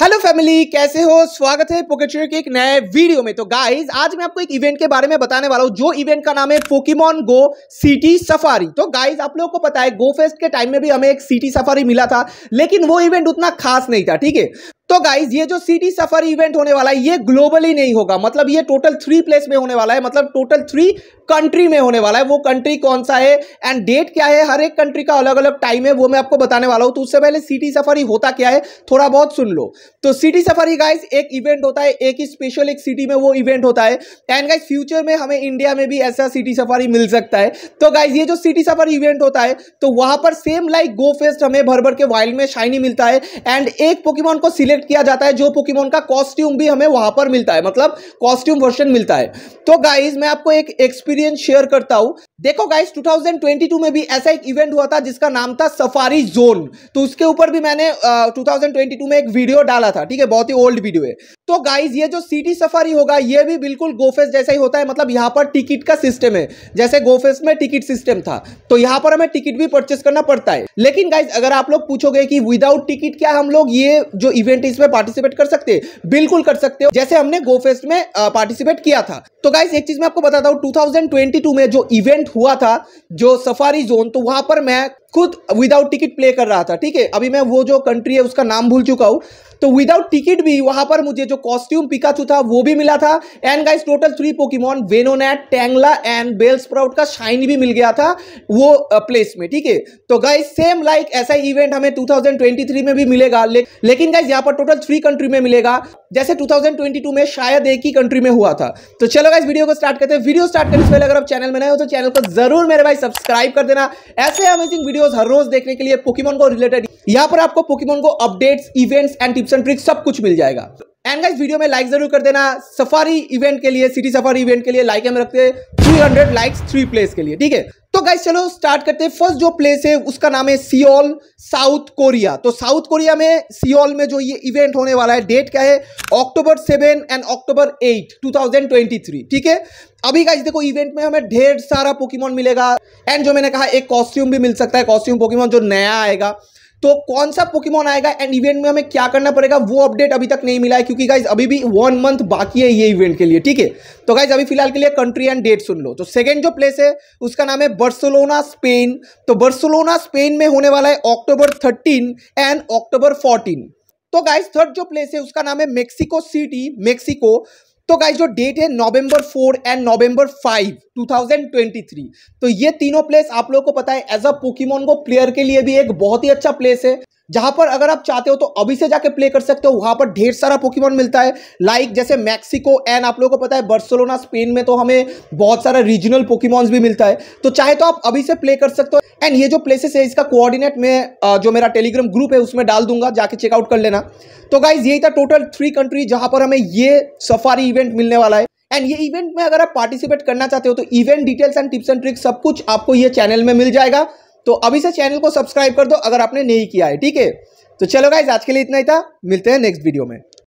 hello family कैसे हो स्वागत है पोकेचर के एक नए वीडियो में तो गाइस आज मैं आपको एक इवेंट के बारे में बताने वाला हूँ जो इवेंट का नाम है पोकेमॉन गो सिटी सफारी तो गाइस आप लोगों को पता है गो फेस्ट के टाइम में भी हमें एक सिटी सफारी मिला था लेकिन वो इवेंट उतना खास नहीं था ठीक है तो गाइज ये जो सिटी सफर इवेंट होने वाला है ये ग्लोबली नहीं होगा मतलब ये टोटल थ्री प्लेस में होने वाला है मतलब टोटल थ्री कंट्री में होने वाला है वो कंट्री कौन सा है एंड डेट क्या है हर एक कंट्री का अलग अलग टाइम है वो मैं आपको बताने वाला हूं तो उससे पहले सिटी सफारी होता क्या है थोड़ा बहुत सुन लो तो सिटी सफारी गाइज एक इवेंट होता है एक ही स्पेशल एक सिटी में वो इवेंट होता है एंड गाइज फ्यूचर में हमें इंडिया में भी ऐसा सिटी सफारी मिल सकता है तो गाइज ये जो सिटी सफारी इवेंट होता है तो वहां पर सेम लाइक गो फेस्ट हमें भर भर के वाइल्ड में शाइनी मिलता है एंड एक पोकीमोन को सिलेक्ट कलेक्ट किया जाता है जो पोकेमोन का कॉस्ट्यूम भी हमें वहां पर मिलता है मतलब कॉस्ट्यूम वर्षन मिलता है तो गाइज मैं आपको एक एक्सपीरियंस शेयर करता हूं देखो गाइज 2022 में भी ऐसा एक इवेंट हुआ था जिसका नाम था सफारी जोन तो उसके ऊपर भी मैंने uh, 2022 में एक वीडियो डाला था ठीक है बहुत ही ओल्ड वीडियो है तो गाइज ये जो सिटी सफारी होगा ये भी बिल्कुल गोफेस जैसा ही होता है मतलब यहाँ पर टिकट का सिस्टम है जैसे गोफेस में टिकट सिस्टम था तो यहाँ पर हमें टिकट भी परचेस करना पड़ता है लेकिन गाइज अगर आप लोग पूछोगे कि विदाउट टिकट क्या हम लोग ये जो इवेंट एक्टिविटीज में पार्टिसिपेट कर सकते बिल्कुल कर सकते हो जैसे हमने गो फेस्ट में पार्टिसिपेट किया था तो गाइस एक चीज मैं आपको बताता हूँ 2022 में जो इवेंट हुआ था जो सफारी जोन तो वहां पर मैं खुद विदाउट टिकट प्ले कर रहा था ठीक है अभी मैं वो जो कंट्री है उसका नाम भूल चुका हूँ तो विदाउट टिकट भी वहां पर मुझे जो कॉस्ट्यूम पिकाचू था वो भी मिला था and guys total three Pokemon Venonat Tangela and Bellsprout का शाइन भी मिल गया था वो प्लेस में ठीक है तो गाइस सेम लाइक ऐसा इवेंट हमें टू में भी मिलेगा ले, लेकिन गाइज यहाँ पर टोटल थ्री कंट्री में मिलेगा जैसे टू में शायद एक ही कंट्री में हुआ था तो चलो गाइस वीडियो को स्टार्ट करते हैं वीडियो स्टार्ट करने से पहले अगर आप चैनल में नए हो तो चैनल को जरूर मेरे भाई सब्सक्राइब कर देना ऐसे अमेजिंग वीडियो वीडियोस हर रोज देखने के लिए पोकेमोन को रिलेटेड यहाँ पर आपको पोकेमोन को updates events and tips and tricks सब कुछ मिल जाएगा एंड गाइस वीडियो में लाइक जरूर कर देना सफारी इवेंट के लिए सिटी सफारी इवेंट के लिए लाइक हम रखते हैं 300 लाइक्स थ्री प्लेस के लिए ठीक है गाइस चलो स्टार्ट करते हैं फर्स्ट जो प्लेस है उसका नाम है सियोल साउथ कोरिया तो साउथ कोरिया में सियोल में जो ये इवेंट होने वाला है डेट क्या है October seven and October eight 2023 ठीक है अभी गाइस देखो इवेंट में हमें ढेर सारा पोकीमोन मिलेगा एंड जो मैंने कहा एक कॉस्ट्यूम भी मिल सकता है कॉस्ट्यूम पोकीमोन जो नया आएगा तो कौन सा पोकेमोन आएगा एंड इवेंट में हमें क्या करना पड़ेगा वो अपडेट अभी तक नहीं मिला है क्योंकि गाइज अभी भी वन मंथ बाकी है ये इवेंट के लिए ठीक है तो गाइज अभी फिलहाल के लिए कंट्री एंड डेट सुन लो तो सेकेंड जो प्लेस है उसका नाम है बर्सोलोना स्पेन तो बर्सोलोना स्पेन में होने वाला है October thirteen and October fourteen तो गाइज थर्ड जो प्लेस है उसका नाम है मेक्सिको सिटी मेक्सिको तो गाइज जो डेट है November four and November five 2023 तो ये तीनों प्लेस आप लोगों को पता है as a Pokemon go player के लिए भी एक बहुत ही अच्छा प्लेस है जहां पर अगर आप चाहते हो तो अभी से जाके प्ले कर सकते हो वहां पर ढेर सारा पोकेमॉन मिलता है लाइक जैसे मैक्सिको एंड आप लोगों को पता है बर्सोलोना स्पेन में तो हमें बहुत सारा रीजनल पोकेमॉन्स भी मिलता है तो चाहे तो आप अभी से प्ले कर सकते हो एंड ये जो प्लेसेस है इसका कोऑर्डिनेट में जो मेरा टेलीग्राम ग्रुप है उसमें डाल दूंगा जाके चेकआउट कर लेना तो गाइज यही था टोटल थ्री कंट्री जहां पर हमें ये सफारी इवेंट मिलने वाला है एंड ये इवेंट में अगर आप पार्टिसिपेट करना चाहते हो तो event details and tips and tricks सब कुछ आपको ये चैनल में मिल जाएगा तो अभी से चैनल को सब्सक्राइब कर दो अगर आपने नहीं किया है ठीक है तो चलो गाइज आज के लिए इतना ही था मिलते हैं नेक्स्ट वीडियो में